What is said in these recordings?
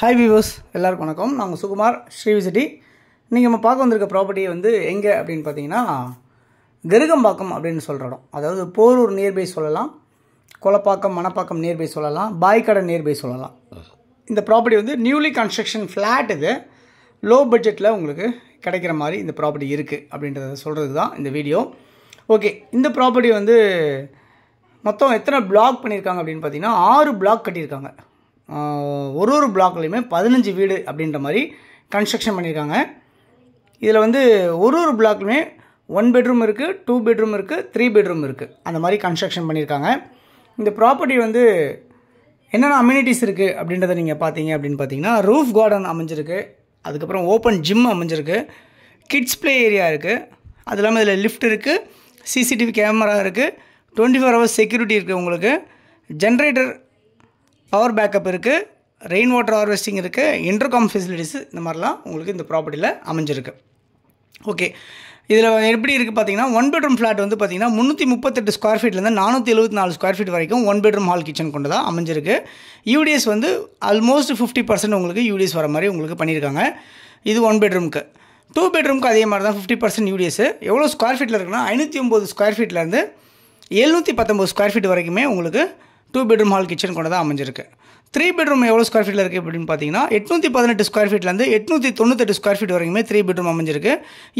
hi viewers எல்லாருக்கும் வணக்கம் நாங்கள் சுகுமார் ஸ்ரீவிசிட்டி நீங்கள் நம்ம பார்க்க வந்திருக்க ப்ராப்பர்ட்டி வந்து எங்கே அப்படின்னு பார்த்தீங்கன்னா கருகம்பாக்கம் அப்படின்னு சொல்கிற இடம் அதாவது போரூர் நியர்பை சொல்லலாம் கொலப்பாக்கம் மணப்பாக்கம் நியர்பை சொல்லலாம் பாய்க்கடை நியர்பை சொல்லலாம் இந்த ப்ராப்பர்ட்டி வந்து நியூலி கன்ஸ்ட்ரக்ஷன் ஃப்ளாட் இது லோ பட்ஜெட்டில் உங்களுக்கு கிடைக்கிற மாதிரி இந்த ப்ராப்பர்ட்டி இருக்குது அப்படின்றத சொல்கிறது தான் இந்த வீடியோ ஓகே இந்த ப்ராப்பர்ட்டி வந்து மொத்தம் எத்தனை பிளாக் பண்ணியிருக்காங்க அப்படின்னு பார்த்தீங்கன்னா ஆறு பிளாக் கட்டியிருக்காங்க ஒரு ஒரு பிளாக்லேயுமே பதினஞ்சு வீடு அப்படின்ற மாதிரி கன்ஸ்ட்ரக்ஷன் பண்ணியிருக்காங்க இதில் வந்து ஒரு ஒரு பிளாக்லையுமே ஒன் பெட்ரூம் இருக்குது டூ பெட்ரூம் இருக்குது த்ரீ பெட்ரூம் இருக்குது அந்த மாதிரி கன்ஸ்ட்ரக்ஷன் பண்ணியிருக்காங்க இந்த ப்ராப்பர்ட்டி வந்து என்னென்ன அம்யூனிட்டிஸ் இருக்குது அப்படின்றத நீங்கள் பார்த்தீங்க அப்படின்னு பார்த்தீங்கன்னா ரூஃப் கார்டன் அமைஞ்சிருக்கு அதுக்கப்புறம் ஓப்பன் ஜிம் அமைஞ்சிருக்கு கிட்ஸ் ப்ளே ஏரியா இருக்குது அது இல்லாமல் இதில் லிஃப்ட் இருக்குது சிசிடிவி கேமரா இருக்குது டுவெண்ட்டி ஃபோர் ஹவர்ஸ் செக்யூரிட்டி இருக்குது உங்களுக்கு ஜென்ரேட்டர் பவர் பேக்கப் இருக்குது ரெயின் வாட்டர் ஹார்வெஸ்டிங் இருக்குது இன்டர்காம் ஃபெசிலிட்டிஸு இந்த மாதிரிலாம் உங்களுக்கு இந்த ப்ராப்பர்ட்டியில் அமைஞ்சிருக்கு ஓகே இதில் எப்படி இருக்குது பார்த்தீங்கன்னா ஒன் பெட்ரூம் ஃப்ளாட் வந்து பார்த்தீங்கன்னா முந்நூற்றி முப்பத்தெட்டு ஸ்கொயர் ஃபீட்லேருந்து நானூற்றி எழுபத்தி நாலு ஸ்கொயர் ஃபீட் வரைக்கும் ஒன் பெட்ரூம் ஹால் கிச்சன் கொண்டு தான் அமைஞ்சிருக்கு யூடிஎஸ் வந்து ஆல்மோஸ்ட் ஃபிஃப்டி பர்சன்ட் உங்களுக்கு யூடிஎஸ் வர மாதிரி உங்களுக்கு பண்ணியிருக்காங்க இது ஒன் பெட்ரூமுக்கு டூ பெட்ரூமுக்கு அதே மாதிரி தான் ஃபிஃப்டி பர்சன்ட் யூடிஎஸ் எவ்வளோ ஸ்கொயர் ஃபீட்டில் இருக்குன்னா ஐநூற்றி ஒம்பது ஸ்கொயர் ஃபீட்லேருந்து எழுநூற்றி பத்தொம்பது ஸ்கொயர் ஃபீட் வரைக்குமே உங்களுக்கு டூ பெட்ரூம் ஹால் கிச்சன் கொண்டதாக அமைஞ்சிருக்கு த்ரீ பெட்ரூம் எவ்வளோ ஸ்கொயர் ஃபீட்டில் இருக்குது அப்படின்னு பார்த்தீங்கன்னா எட்நூற்றி பதினெட்டு ஸ்கொயர் ஃபீட்லேருந்து எட்நூற்றி தொண்ணூத்தெட்டு ஸ்கொயர் ஃபீட் வரைக்குமே த்ரீ பெட்ரூம் அமைஞ்சிருக்கு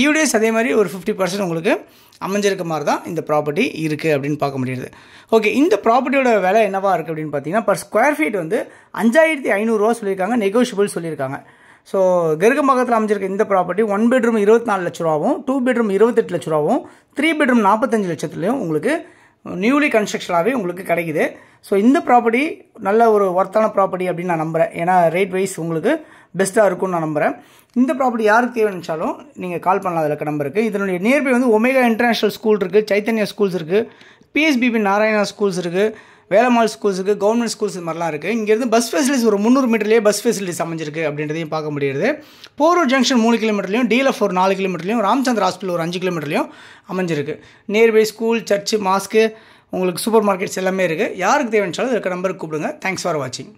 யூடிஎஸ் அதே மாதிரி ஒரு ஃபிஃப்டி பர்சன்ட் உங்களுக்கு அமைஞ்சிருக்க மாதிரி தான் இந்த ப்ராப்பர்ட்டி இருக்குது அப்படின்னு பார்க்க முடியுது ஓகே இந்த ப்ராப்பர்ட்டியோட விலை என்னவாக இருக்குது அப்படின்னு பார்த்தீங்கன்னா பர் ஸ்கொயர் ஃபீட் வந்து அஞ்சாயிரத்தி ஐநூறுரூவா சொல்லியிருக்காங்க நெகோஷியபிள் சொல்லியிருக்காங்க ஸோ கெருகம்பாக்கத்தில் அமைஞ்சிருக்க இந்த ப்ராப்பர்ட்டி ஒன் பெட்ரூம் இருபத்தி நாலு லட்ச ரூபாவும் டூ பெட்ரூம் இருபத்தெட்டு லட்ச ரூபாவும் த்ரீ பெட்ரூம் நாற்பத்தஞ்சு லட்சத்துலேயும் உங்களுக்கு நியூலி கன்ஸ்ட்ரக்ஷனாகவே உங்களுக்கு கிடைக்குது ஸோ இந்த ப்ராப்பர்ட்டி நல்ல ஒரு ஒர்த்தான ப்ராப்பர்ட்டி அப்படின்னு நான் நம்புகிறேன் ஏன்னா ரேட் வைஸ் உங்களுக்கு பெஸ்ட்டாக இருக்கும்னு நான் நம்புகிறேன் இந்த ப்ராப்பர்ட்டி யாருக்கு தேவை நினச்சாலும் நீங்கள் கால் பண்ணலாம் அதில் நம்பருக்கு இதனுடைய நியர்பை வந்து ஒமேகா இன்டர்நேஷ்னல் ஸ்கூல் இருக்குது சைத்தன்யா ஸ்கூல்ஸ் இருக்குது பிஎஸ்பிபி நாராயணா ஸ்கூல்ஸ் இருக்குது வேலம்மாள் ஸ்கூல்ஸுக்கு கவர்மெண்ட் ஸ்கூல்ஸ் இது மாதிரிலாம் இருக்குது இங்கேருந்து பஸ் ஃபெசிலிட்டிஸ் ஒரு முந்நூறு மீட்டர்லேயே பஸ் ஃபெசிலிட்டிஸ் அமைஞ்சிருக்கு அப்படின்றதையும் பார்க்க முடியுது போரூர் ஜங்ஷன் மூணு கிலோமீட்டர்லையும் டிஎல்எஃப் ஒரு நாலு கிலோமீட்டர்லையும் ராம்சந்திர ஹாஸ்பிட்டல் ஒரு அஞ்சு கிலோமீட்டர்லையும் அமைஞ்சிருக்கு நியர்பை ஸ்கூல் சர்ச்சு மாஸ்க்கு உங்களுக்கு சூப்பர் மார்க்கெட்ஸ் எல்லாமே இருக்குது யாருக்கு தேவைன்னு இருக்க நம்பருக்கு கூப்பிடுங்க தேங்க்ஸ் ஃபார் வாட்சிங்